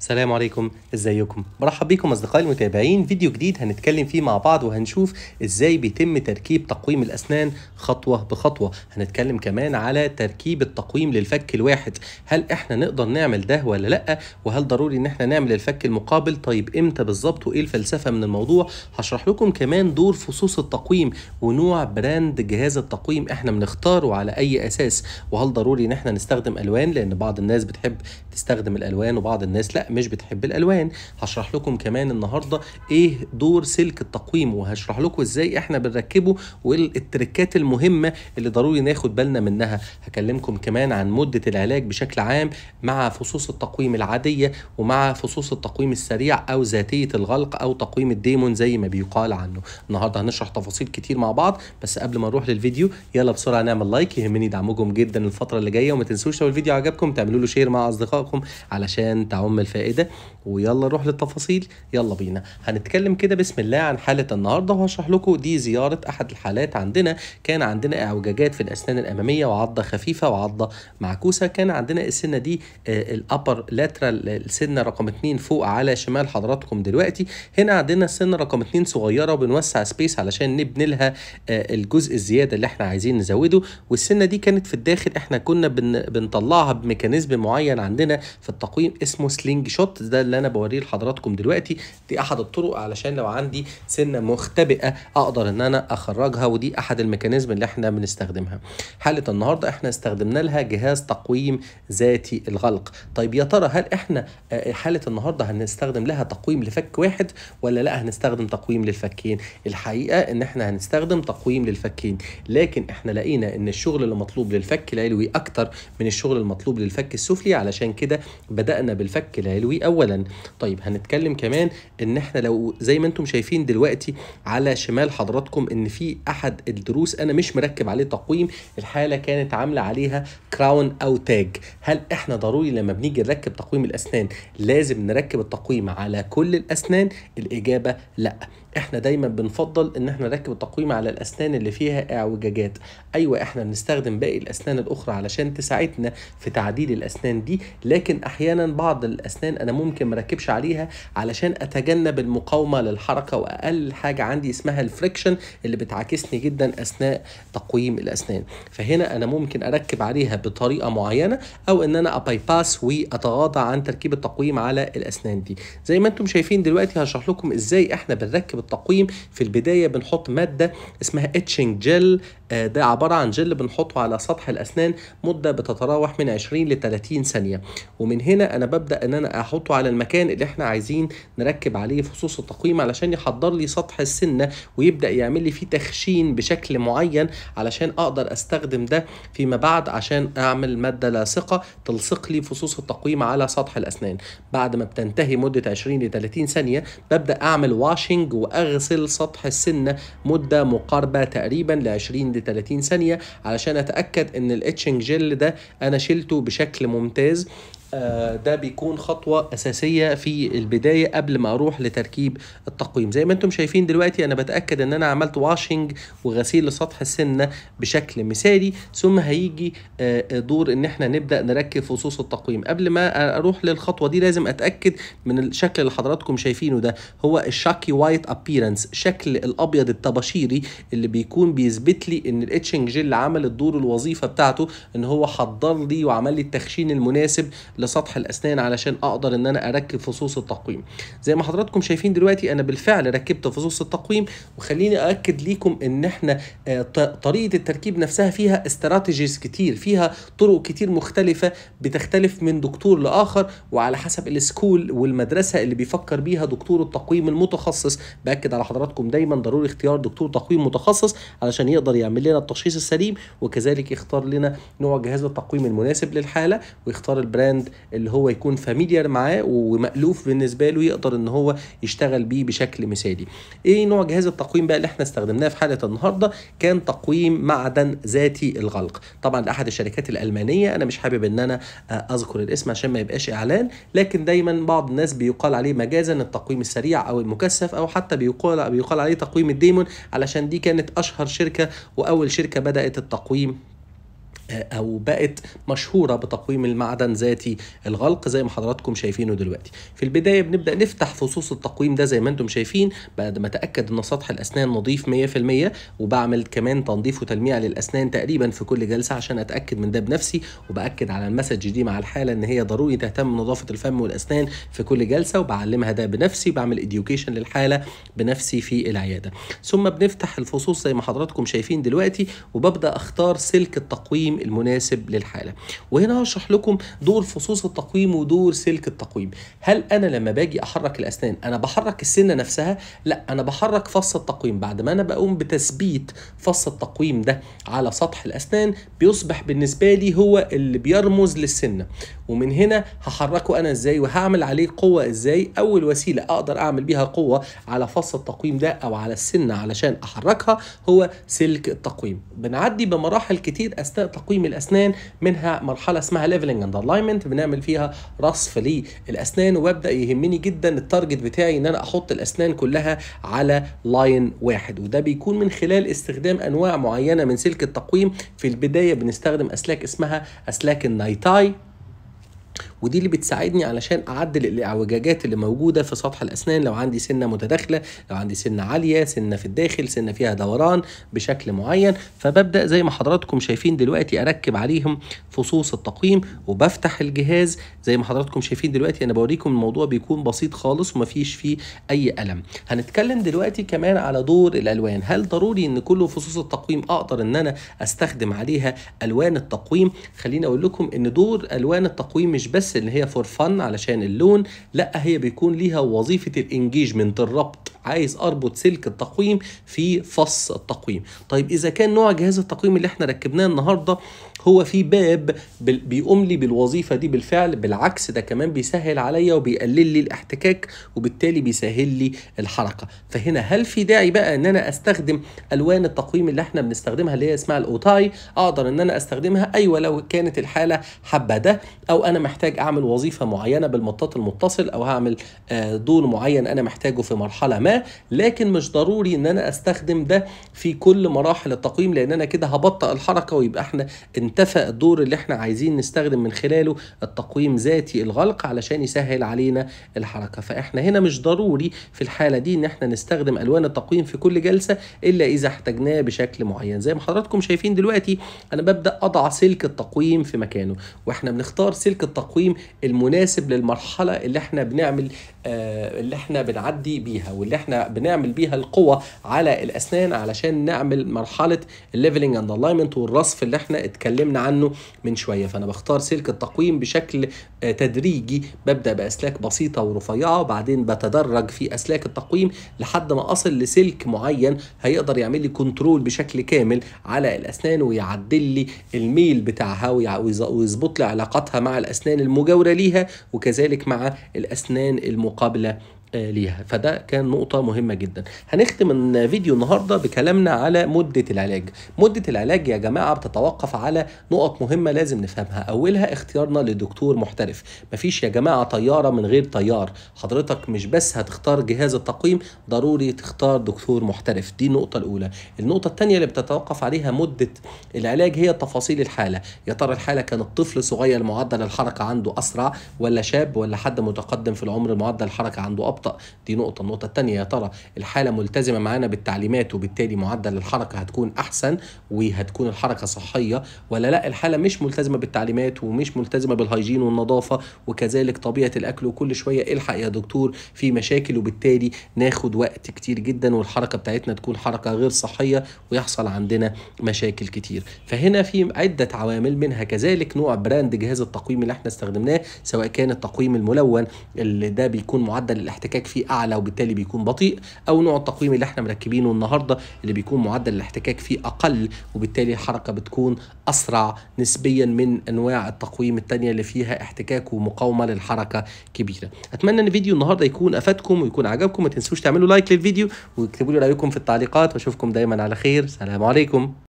السلام عليكم ازيكم مرحب بكم اصدقائي المتابعين فيديو جديد هنتكلم فيه مع بعض وهنشوف ازاي بيتم تركيب تقويم الاسنان خطوه بخطوه هنتكلم كمان على تركيب التقويم للفك الواحد هل احنا نقدر نعمل ده ولا لا وهل ضروري ان احنا نعمل الفك المقابل طيب امتى بالظبط وايه الفلسفه من الموضوع هشرح لكم كمان دور فصوص التقويم ونوع براند جهاز التقويم احنا بنختاره على اي اساس وهل ضروري ان احنا نستخدم الوان لان بعض الناس بتحب تستخدم الالوان وبعض الناس لا مش بتحب الالوان هشرح لكم كمان النهارده ايه دور سلك التقويم وهشرح لكم ازاي احنا بنركبه والتركات المهمه اللي ضروري ناخد بالنا منها هكلمكم كمان عن مده العلاج بشكل عام مع فصوص التقويم العاديه ومع فصوص التقويم السريع او ذاتيه الغلق او تقويم الديمون زي ما بيقال عنه النهارده هنشرح تفاصيل كتير مع بعض بس قبل ما نروح للفيديو يلا بسرعه نعمل لايك يهمني دعمكم جدا الفتره اللي جايه وما تنسوش لو الفيديو عجبكم تعملوا له شير مع اصدقائكم علشان تعم الفيديو فائده ويلا نروح للتفاصيل يلا بينا هنتكلم كده بسم الله عن حاله النهارده وهشرح لكم دي زياره احد الحالات عندنا كان عندنا اعوجاجات في الاسنان الاماميه وعضه خفيفه وعضه معكوسه كان عندنا السنه دي آه، الابر لاترال السنه رقم 2 فوق على شمال حضراتكم دلوقتي هنا عندنا السنه رقم 2 صغيره وبنوسع سبيس علشان نبني لها آه، الجزء الزياده اللي احنا عايزين نزوده والسنه دي كانت في الداخل احنا كنا بنطلعها بميكانيزم معين عندنا في التقويم اسمه سلينج شوت ده اللي انا بوريه لحضراتكم دلوقتي دي احد الطرق علشان لو عندي سنه مختبئه اقدر ان انا اخرجها ودي احد الميكانيزم اللي احنا بنستخدمها حاله النهارده احنا استخدمنا لها جهاز تقويم ذاتي الغلق طيب يا ترى هل احنا آه، حاله النهارده هنستخدم لها تقويم لفك واحد ولا لا هنستخدم تقويم للفكين الحقيقه ان احنا هنستخدم تقويم للفكين لكن احنا لقينا ان الشغل اللي مطلوب للفك العلوي اكتر من الشغل المطلوب للفك السفلي علشان كده بدانا بالفك العلوي العلوي اولا طيب هنتكلم كمان ان احنا لو زي ما انتم شايفين دلوقتي على شمال حضراتكم ان في احد الدروس انا مش مركب عليه تقويم الحاله كانت عامله عليها كراون او تاج هل احنا ضروري لما بنيجي نركب تقويم الاسنان لازم نركب التقويم على كل الاسنان الاجابه لا احنا دايما بنفضل ان احنا نركب التقويم على الاسنان اللي فيها اعوجاجات ايوه احنا بنستخدم باقي الاسنان الاخرى علشان تساعدنا في تعديل الاسنان دي لكن احيانا بعض الاسنان انا ممكن مركبش عليها علشان اتجنب المقاومه للحركه واقل حاجه عندي اسمها الفريكشن اللي بتعاكسني جدا اثناء تقويم الاسنان فهنا انا ممكن اركب عليها بطريقه معينه او ان انا اباي باس واتغاضى عن تركيب التقويم على الاسنان دي زي ما انتم شايفين دلوقتي هشرح لكم ازاي احنا بنركب بنرتب التقويم في البدايه بنحط ماده اسمها اتشنج آه، جل ده عباره عن جل بنحطه على سطح الاسنان مده بتتراوح من 20 ل 30 ثانيه ومن هنا انا ببدا ان انا احطه على المكان اللي احنا عايزين نركب عليه فصوص التقويم علشان يحضر لي سطح السنه ويبدا يعمل لي فيه تخشين بشكل معين علشان اقدر استخدم ده فيما بعد عشان اعمل ماده لاصقه تلصق لي فصوص التقويم على سطح الاسنان بعد ما بتنتهي مده 20 ل 30 ثانيه ببدا اعمل واشنج وأغسل سطح السنة مدة مقاربة تقريبا ل 20 ل 30 ثانية علشان أتأكد إن الإتشنج جل ده أنا شلته بشكل ممتاز آه، ده بيكون خطوة أساسية في البداية قبل ما أروح لتركيب التقويم زي ما أنتم شايفين دلوقتي أنا بتأكد أن أنا عملت واشنج وغسيل لسطح السنة بشكل مثالي ثم هيجي آه، دور أن احنا نبدأ نركب فصوص التقويم قبل ما أروح للخطوة دي لازم أتأكد من الشكل اللي حضراتكم شايفينه ده هو الشاكي وايت أبيرنس شكل الأبيض الطباشيري اللي بيكون بيثبت لي أن الاتشنج جيل عمل الدور الوظيفة بتاعته أن هو حضر لي وعمل لي التخشين المناسب لسطح الاسنان علشان اقدر ان انا اركب فصوص التقويم زي ما حضراتكم شايفين دلوقتي انا بالفعل ركبت فصوص التقويم وخليني اكد ليكم ان احنا آه، طريقه التركيب نفسها فيها استراتيجيز كتير فيها طرق كتير مختلفه بتختلف من دكتور لاخر وعلى حسب السكول والمدرسه اللي بيفكر بيها دكتور التقويم المتخصص باكد على حضراتكم دايما ضروري اختيار دكتور تقويم متخصص علشان يقدر يعمل لنا التشخيص السليم وكذلك يختار لنا نوع جهاز التقويم المناسب للحاله ويختار البراند اللي هو يكون فاميليار معاه ومألوف بالنسبه له يقدر ان هو يشتغل بيه بشكل مثالي ايه نوع جهاز التقويم بقى اللي احنا استخدمناه في حلقه النهارده كان تقويم معدن ذاتي الغلق طبعا لاحد الشركات الالمانيه انا مش حابب ان انا اذكر الاسم عشان ما يبقاش اعلان لكن دايما بعض الناس بيقال عليه مجازا التقويم السريع او المكثف او حتى بيقال بيقال عليه تقويم الديمون علشان دي كانت اشهر شركه واول شركه بدات التقويم او بقت مشهوره بتقويم المعدن ذاتي الغلق زي ما حضراتكم شايفينه دلوقتي في البدايه بنبدا نفتح فصوص التقويم ده زي ما انتم شايفين بعد ما اتاكد ان سطح الاسنان نظيف 100% وبعمل كمان تنظيف وتلميع للاسنان تقريبا في كل جلسه عشان اتاكد من ده بنفسي وباكد على المسج دي مع الحاله ان هي ضروري تهتم بنظافه الفم والاسنان في كل جلسه وبعلمها ده بنفسي بعمل اديوكيشن للحاله بنفسي في العياده ثم بنفتح الفصوص زي ما حضراتكم شايفين دلوقتي وببدا اختار سلك التقويم المناسب للحاله وهنا هشرح لكم دور فصوص التقويم ودور سلك التقويم هل انا لما باجي احرك الاسنان انا بحرك السنه نفسها لا انا بحرك فص التقويم بعد ما انا بقوم بتثبيت فص التقويم ده على سطح الاسنان بيصبح بالنسبه لي هو اللي بيرمز للسنه ومن هنا هحركه انا ازاي وهعمل عليه قوه ازاي اول وسيله اقدر اعمل بيها قوه على فص التقويم ده او على السنه علشان احركها هو سلك التقويم بنعدي بمراحل كتير اثناء تقويم تقويم الاسنان منها مرحله اسمها ليفلنج اند الاينمنت بنعمل فيها رصف للاسنان وببدا يهمني جدا التارجت بتاعي ان انا احط الاسنان كلها على لاين واحد وده بيكون من خلال استخدام انواع معينه من سلك التقويم في البدايه بنستخدم اسلاك اسمها اسلاك النايتاي ودي اللي بتساعدني علشان اعدل الاعوجاجات اللي موجوده في سطح الاسنان لو عندي سنه متداخله لو عندي سنه عاليه سنه في الداخل سنه فيها دوران بشكل معين فببدا زي ما حضراتكم شايفين دلوقتي اركب عليهم فصوص التقويم وبفتح الجهاز زي ما حضراتكم شايفين دلوقتي انا بوريكم الموضوع بيكون بسيط خالص وما فيش فيه اي الم هنتكلم دلوقتي كمان على دور الالوان هل ضروري ان كل فصوص التقويم اقدر ان انا استخدم عليها الوان التقويم خليني اقول لكم ان دور الوان التقويم مش بس بس ان هي فور فن علشان اللون لا هي بيكون ليها وظيفه الانجيجمنت الربط عايز اربط سلك التقويم في فص التقويم طيب اذا كان نوع جهاز التقويم اللي احنا ركبناه النهارده هو في باب بيقوم لي بالوظيفه دي بالفعل بالعكس ده كمان بيسهل عليا وبيقلل لي الاحتكاك وبالتالي بيسهل لي الحركه فهنا هل في داعي بقى ان انا استخدم الوان التقويم اللي احنا بنستخدمها اللي هي اسمها الاوتاي اقدر ان انا استخدمها ايوه لو كانت الحاله حبه ده او انا محتاج اعمل وظيفه معينه بالمطاط المتصل او هعمل آه، دور معين انا محتاجه في مرحله ما لكن مش ضروري ان انا استخدم ده في كل مراحل التقويم لان انا كده هبطئ الحركه ويبقى احنا انت اتفق الدور اللي احنا عايزين نستخدم من خلاله التقويم ذاتي الغلق علشان يسهل علينا الحركة فاحنا هنا مش ضروري في الحالة دي ان احنا نستخدم الوان التقويم في كل جلسة الا اذا احتاجناه بشكل معين زي ما حضراتكم شايفين دلوقتي انا ببدأ اضع سلك التقويم في مكانه واحنا بنختار سلك التقويم المناسب للمرحلة اللي احنا بنعمل آه اللي احنا بنعدي بيها واللي احنا بنعمل بيها القوة على الاسنان علشان نعمل مرحلة الليفلنج اند الاينمنت والرصف اللي احنا اتكلمنا اتكلمنا عنه من شويه فانا بختار سلك التقويم بشكل آه، تدريجي ببدا باسلاك بسيطه ورفيعه وبعدين بتدرج في اسلاك التقويم لحد ما اصل لسلك معين هيقدر يعمل لي كنترول بشكل كامل على الاسنان ويعدل لي الميل بتاعها ويظبط لي علاقتها مع الاسنان المجاوره ليها وكذلك مع الاسنان المقابله آه، ليها فده كان نقطة مهمة جدا هنختم الفيديو النهاردة بكلامنا على مدة العلاج مدة العلاج يا جماعة بتتوقف على نقط مهمة لازم نفهمها أولها اختيارنا لدكتور محترف مفيش يا جماعة طيارة من غير طيار حضرتك مش بس هتختار جهاز التقويم ضروري تختار دكتور محترف دي النقطة الأولى النقطة الثانية اللي بتتوقف عليها مدة العلاج هي تفاصيل الحالة يا ترى الحالة كان الطفل صغير معدل الحركة عنده أسرع ولا شاب ولا حد متقدم في العمر معدل الحركة عنده أبطأ أبطأ دي نقطة النقطة الثانية يا ترى الحالة ملتزمة معانا بالتعليمات وبالتالي معدل الحركة هتكون أحسن وهتكون الحركة صحية ولا لا الحالة مش ملتزمة بالتعليمات ومش ملتزمة بالهيجين والنظافة وكذلك طبيعة الأكل وكل شوية الحق يا دكتور في مشاكل وبالتالي ناخد وقت كتير جدا والحركة بتاعتنا تكون حركة غير صحية ويحصل عندنا مشاكل كتير فهنا في عدة عوامل منها كذلك نوع براند جهاز التقويم اللي احنا استخدمناه سواء كان التقويم الملون اللي ده بيكون معدل الاحتكاك الاحتكاك فيه اعلى وبالتالي بيكون بطيء او نوع التقويم اللي احنا مركبينه النهارده اللي بيكون معدل الاحتكاك فيه اقل وبالتالي الحركه بتكون اسرع نسبيا من انواع التقويم الثانيه اللي فيها احتكاك ومقاومه للحركه كبيره اتمنى ان فيديو النهارده يكون افادكم ويكون عجبكم ما تنسوش تعملوا لايك للفيديو واكتبوا لي رايكم في التعليقات واشوفكم دايما على خير سلام عليكم